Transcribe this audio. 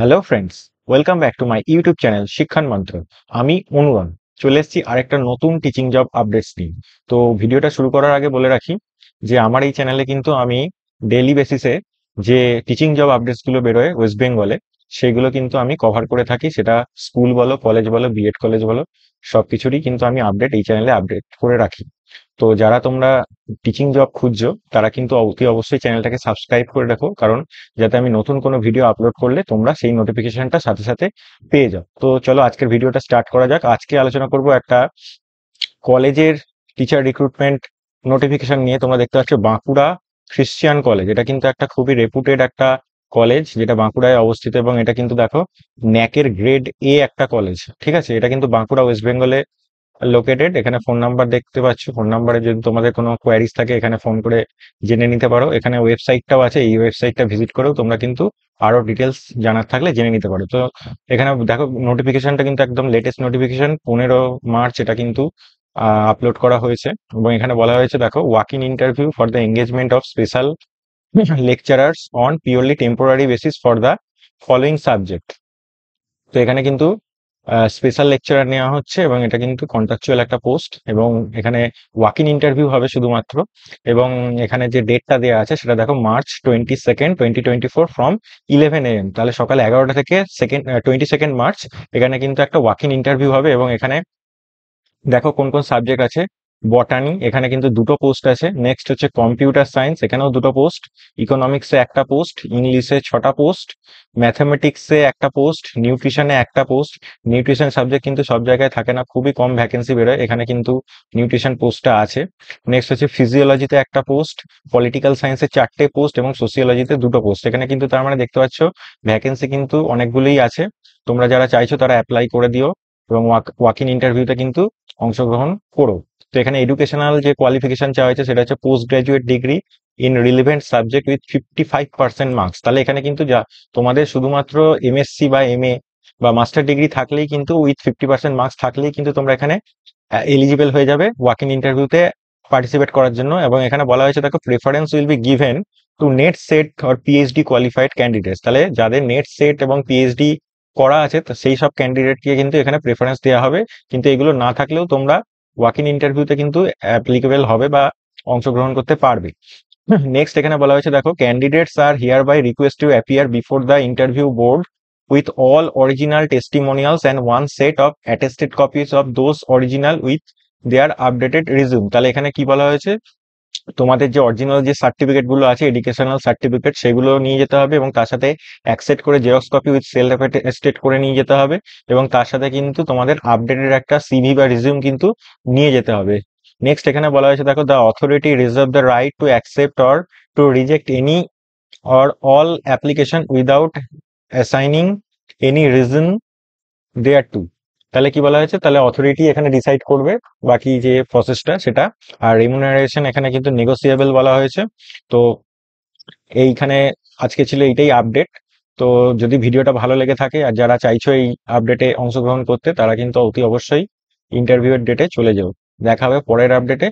hello friends welcome back to my YouTube channel Shikshan Mantra আমি অনুরণ চলে এসেছি আরেকটা নতুন টিচিং জব আপডেটস নিয়ে তো ভিডিওটা শুরু করার আগে বলে রাখি যে আমার এই চ্যানেলে কিন্তু আমি ডেলি বেসিসে যে টিচিং জব আপডেটসগুলো বেরোয় ওয়েস্ট বেঙ্গলে সেগুলো কিন্তু আমি কভার করে থাকি সেটা স্কুল বলো কলেজ বলো বিএড কলেজ বলো সবকিছুরই কিন্তু আমি আপডেট এই চ্যানেলে আপডেট করে রাখি তো যারা তোমরা টিচিং জব খুঁজছো তারা কিন্তু অতি অবশ্যই চ্যানেলটাকে সাবস্ক্রাইব করে রাখো কারণ যাতে আমি নতুন কোনো ভিডিও আপলোড করলে তোমরা সেই নোটিফিকেশনটা সাথে সাথে পেয়ে যাও তো চলো আজকের ভিডিওটা স্টার্ট করা যাক আজকে আলোচনা করব একটা কলেজের টিচার রিক্রুটমেন্ট নোটিফিকেশন নিয়ে তোমরা দেখতে পাচ্ছ বাঁকুড়া খ্রিশ্চিয়ান কলেজ এটা কিন্তু একটা খুবই রেপুটেড একটা কলেজ যেটা বাঁকুড়ায় অবস্থিত এবং এটা কিন্তু দেখো ন্যাকের গ্রেড এ একটা কলেজ ঠিক আছে এটা কিন্তু বাঁকুড়া ওয়েস্ট বেঙ্গলে লোকেটেড এখানে ফোন নাম্বার দেখতে পাচ্ছ ফোন নাম্বারে যদি তোমাদের কোনো কোয়ারিজ থাকে এখানে ফোন করে জেনে নিতে পারো এখানে ওয়েবসাইটটাও আছে এই ওয়েবসাইটটা ভিজিট করেও তোমরা কিন্তু আরো ডিটেলস জানার থাকলে জেনে নিতে পারো তো এখানে দেখো নোটিফিকেশনটা কিন্তু একদম লেটেস্ট নোটিফিকেশন পনেরো মার্চ এটা কিন্তু আপলোড করা হয়েছে এবং এখানে বলা হয়েছে দেখো walking interview for the engagement of special lecturers on purely temporary basis for the following subject তো এখানে কিন্তু স্পেশাল লেকচারার নেওয়া হচ্ছে এবং এটা কিন্তু কন্ট্রাকচুয়াল একটা পোস্ট এবং এখানে ওয়াকিং ইন্টারভিউ হবে শুধুমাত্র এবং এখানে যে ডেটটা দেওয়া আছে সেটা দেখো March twenty second twenty twenty four from eleven AM তাহলে সকাল এগারোটা থেকে সেকেন্ড টোয়েন্টি সেকেন্ড মার্চ এখানে কিন্তু একটা ওয়াকিং ইন্টারভিউ হবে এবং এখানে দেখো কোন কোন সাবজেক্ট আছে বটানি এখানে কিন্তু দুটো পোস্ট আছে নেক্সট হচ্ছে কম্পিউটার সায়েন্স এখানেও দুটো পোস্ট ইকোনমিক্সে একটা পোস্ট ইংলিশে ছটা পোস্ট ম্যাথামেটিক্সে একটা পোস্ট নিউট্রিশনে একটা পোস্ট নিউট্রিশন সাবজেক্ট কিন্তু সব জায়গায় থাকে না খুবই কম ভ্যাকেন্সি বেরোয় এখানে কিন্তু নিউট্রিশন পোস্টটা আছে নেক্সট হচ্ছে ফিজিওলজিতে একটা পোস্ট পলিটিক্যাল সায়েন্সে চারটে পোস্ট এবং সোসিওলজিতে দুটো পোস্ট এখানে কিন্তু তার মানে দেখতে পাচ্ছ ভ্যাকেন্সি কিন্তু অনেকগুলোই আছে তোমরা যারা চাইছো তারা অ্যাপ্লাই করে দিও এবং ওয়াক ইন ইন্টারভিউতে কিন্তু অংশগ্রহণ করো তো এখানে এডুকেশনাল যে কোয়ালিফিকেশন চাওয়া হয়েছে সেটা হচ্ছে post graduate degree in relevant subject with fifty five percent marks তাহলে এখানে কিন্তু যা তোমাদের শুধুমাত্র এমএসসি বা এম বা মাস্টার ডিগ্রি থাকলেই কিন্তু উইথ ফিফটি পার্সেন্ট মার্কস থাকলেই কিন্তু তোমরা এখানে এলিজিবল হয়ে যাবে ওয়াকিং ইন্টারভিউতে পার্টিসিপেট করার জন্য এবং এখানে বলা হয়েছে দেখো preference will be given to NET SET or PhD qualified candidates তাহলে যাদের নেট সেট এবং পিএইচডি করা আছে তো সেই সব ক্যান্ডিডেটকে কিন্তু এখানে প্রেফারেন্স দেওয়া হবে কিন্তু এগুলো না থাকলেও তোমরা ওয়াক ইন ইন্টারভিউতে কিন্তু অ্যাপ্লিকেবল হবে বা অংশগ্রহণ করতে পারবে নেক্সট এখানে বলা হয়েছে দেখো candidates are hereby request to appear before the interview board with all original testimonials and one set of attested copies of those original with their updated resume তাহলে এখানে কি বলা হয়েছে তোমাদের যে অরিজিনাল যে সার্টিফিকেট গুলো আছে এডুকেশনাল সার্টিফিকেট সেগুলো নিয়ে যেতে হবে এবং তার সাথে অ্যাকসেপ্ট করে জেরক্স কপি উইথ সেলফ স্টেট করে নিয়ে যেতে হবে এবং তার সাথে কিন্তু তোমাদের আপডেটেড একটা সিভি বা রিজিউম কিন্তু নিয়ে যেতে হবে নেক্সট এখানে বলা হয়েছে দেখো the authority reserve the right to accept or to reject any or all application without assigning any reason thereto তাহলে কি বলা হয়েছে তাহলে অথরিটি এখানে ডিসাইড করবে বাকি যে প্রসেসটা সেটা আর রিমুনারেশন এখানে কিন্তু নেগোসিয়েবল বলা হয়েছে তো এইখানে আজকে ছিল এইটাই আপডেট তো যদি ভিডিওটা ভালো লেগে থাকে আর যারা চাইছো এই আপডেটে অংশগ্রহণ করতে তারা কিন্তু অতি অবশ্যই ইন্টারভিউ এর ডেটে চলে যাও দেখা হবে পরের আপডেটে